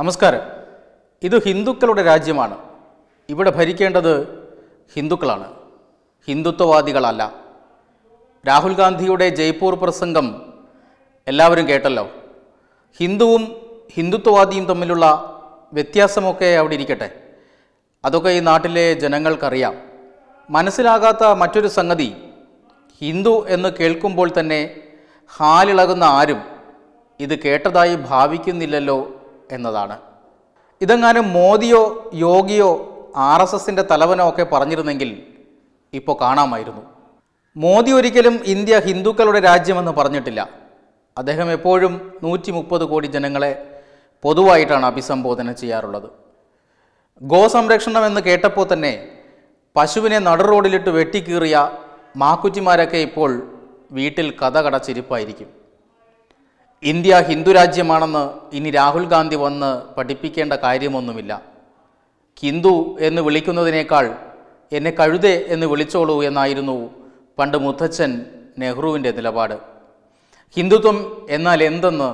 നമസ്കാരം ഇത് ഹിന്ദുക്കളുടെ രാജ്യമാണ് ഇവിടെ ഭരിക്കേണ്ടത് ഹിന്ദുക്കളാണ് ഹിന്ദുത്വവാദികളല്ല രാഹുൽ ഗാന്ധിയുടെ ജയ്പൂർ പ്രസംഗം എല്ലാവരും കേട്ടല്ലോ ഹിന്ദുവും ഹിന്ദുത്വവാദിയും തമ്മിലുള്ള വ്യത്യാസമൊക്കെ അവിടെ ഇരിക്കട്ടെ അതൊക്കെ ഈ നാട്ടിലെ ജനങ്ങൾക്കറിയാം മനസ്സിലാകാത്ത മറ്റൊരു സംഗതി ഹിന്ദു എന്ന് കേൾക്കുമ്പോൾ തന്നെ ഹാലിളകുന്ന ആരും ഇത് കേട്ടതായി ഭാവിക്കുന്നില്ലല്ലോ എന്നതാണ് ഇതെങ്ങാനും മോദിയോ യോഗിയോ ആർ എസ് എസിൻ്റെ തലവനോ ഒക്കെ പറഞ്ഞിരുന്നെങ്കിൽ ഇപ്പോൾ കാണാമായിരുന്നു മോദി ഒരിക്കലും ഇന്ത്യ ഹിന്ദുക്കളുടെ രാജ്യമെന്ന് പറഞ്ഞിട്ടില്ല അദ്ദേഹം എപ്പോഴും നൂറ്റി മുപ്പത് കോടി ജനങ്ങളെ പൊതുവായിട്ടാണ് അഭിസംബോധന ചെയ്യാറുള്ളത് ഗോസംരക്ഷണം എന്ന് കേട്ടപ്പോൾ തന്നെ പശുവിനെ നടു റോഡിലിട്ട് വെട്ടിക്കീറിയ മാക്കുറ്റിമാരൊക്കെ ഇപ്പോൾ വീട്ടിൽ കഥ കടച്ചിരിപ്പായിരിക്കും ഇന്ത്യ ഹിന്ദു രാജ്യമാണെന്ന് ഇനി രാഹുൽ ഗാന്ധി വന്ന് പഠിപ്പിക്കേണ്ട കാര്യമൊന്നുമില്ല ഹിന്ദു എന്ന് വിളിക്കുന്നതിനേക്കാൾ എന്നെ കഴുതേ എന്ന് വിളിച്ചോളൂ എന്നായിരുന്നു പണ്ട് മുത്തച്ഛൻ നെഹ്റുവിൻ്റെ നിലപാട് ഹിന്ദുത്വം എന്നാൽ എന്തെന്ന്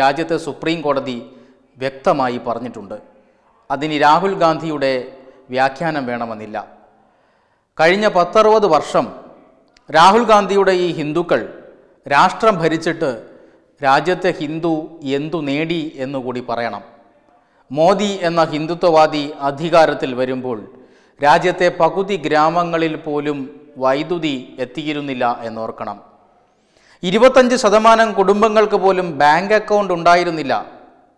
രാജ്യത്തെ സുപ്രീം കോടതി വ്യക്തമായി പറഞ്ഞിട്ടുണ്ട് അതിന് രാഹുൽ ഗാന്ധിയുടെ വ്യാഖ്യാനം വേണമെന്നില്ല കഴിഞ്ഞ പത്തറുപത് വർഷം രാഹുൽ ഗാന്ധിയുടെ ഈ ഹിന്ദുക്കൾ രാഷ്ട്രം ഭരിച്ചിട്ട് രാജ്യത്തെ ഹിന്ദു എന്തു നേടി എന്നുകൂടി പറയണം മോദി എന്ന ഹിന്ദുത്വവാദി അധികാരത്തിൽ വരുമ്പോൾ രാജ്യത്തെ പകുതി ഗ്രാമങ്ങളിൽ പോലും വൈദ്യുതി എത്തിയിരുന്നില്ല എന്നോർക്കണം ഇരുപത്തഞ്ച് ശതമാനം കുടുംബങ്ങൾക്ക് പോലും ബാങ്ക് അക്കൗണ്ട് ഉണ്ടായിരുന്നില്ല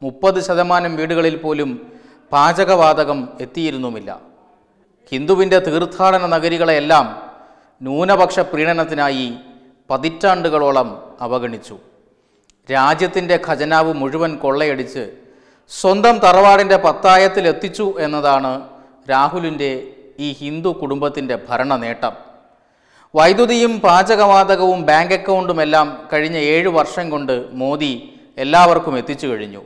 മുപ്പത് ശതമാനം വീടുകളിൽ പോലും പാചകവാതകം എത്തിയിരുന്നുമില്ല ഹിന്ദുവിൻ്റെ തീർത്ഥാടന നഗരികളെയെല്ലാം ന്യൂനപക്ഷ പ്രീണനത്തിനായി പതിറ്റാണ്ടുകളോളം അവഗണിച്ചു രാജ്യത്തിൻ്റെ ഖജനാവ് മുഴുവൻ കൊള്ളയടിച്ച് സ്വന്തം തറവാടിൻ്റെ പത്തായത്തിൽ എത്തിച്ചു എന്നതാണ് രാഹുലിൻ്റെ ഈ ഹിന്ദു കുടുംബത്തിൻ്റെ ഭരണ നേട്ടം വൈദ്യുതിയും പാചകവാതകവും ബാങ്ക് അക്കൗണ്ടുമെല്ലാം കഴിഞ്ഞ ഏഴ് വർഷം കൊണ്ട് മോദി എല്ലാവർക്കും എത്തിച്ചു കഴിഞ്ഞു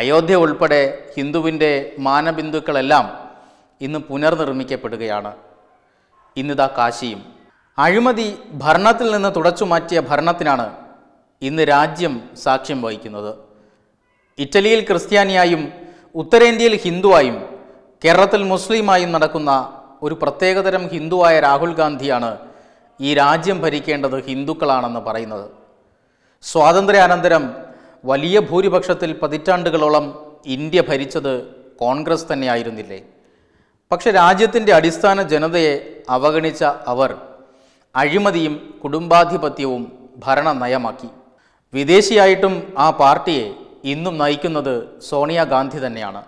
അയോധ്യ ഉൾപ്പെടെ ഹിന്ദുവിൻ്റെ മാനബിന്ദുക്കളെല്ലാം ഇന്ന് പുനർനിർമ്മിക്കപ്പെടുകയാണ് ഇന്നിതാ കാശിയും അഴിമതി ഭരണത്തിൽ നിന്ന് തുടച്ചു മാറ്റിയ ഭരണത്തിനാണ് ഇന്ന് രാജ്യം സാക്ഷ്യം വഹിക്കുന്നത് ഇറ്റലിയിൽ ക്രിസ്ത്യാനിയായും ഉത്തരേന്ത്യയിൽ ഹിന്ദുവായും കേരളത്തിൽ മുസ്ലിമായും നടക്കുന്ന ഒരു പ്രത്യേകതരം ഹിന്ദുവായ രാഹുൽ ഗാന്ധിയാണ് ഈ രാജ്യം ഭരിക്കേണ്ടത് ഹിന്ദുക്കളാണെന്ന് പറയുന്നത് സ്വാതന്ത്ര്യാനന്തരം വലിയ ഭൂരിപക്ഷത്തിൽ പതിറ്റാണ്ടുകളോളം ഇന്ത്യ ഭരിച്ചത് കോൺഗ്രസ് തന്നെയായിരുന്നില്ലേ പക്ഷെ രാജ്യത്തിൻ്റെ അടിസ്ഥാന ജനതയെ അവഗണിച്ച അവർ അഴിമതിയും കുടുംബാധിപത്യവും ഭരണ നയമാക്കി വിദേശിയായിട്ടും ആ പാർട്ടിയെ ഇന്നും നയിക്കുന്നത് സോണിയാഗാന്ധി തന്നെയാണ്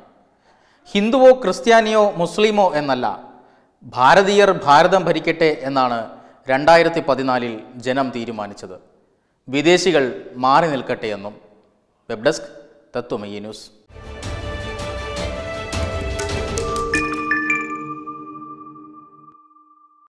ഹിന്ദുവോ ക്രിസ്ത്യാനിയോ മുസ്ലിമോ എന്നല്ല ഭാരതീയർ ഭാരതം ഭരിക്കട്ടെ എന്നാണ് രണ്ടായിരത്തി പതിനാലിൽ ജനം തീരുമാനിച്ചത് വിദേശികൾ മാറി നിൽക്കട്ടെ എന്നും വെബ് ഡെസ്ക് തത്വമയി ന്യൂസ്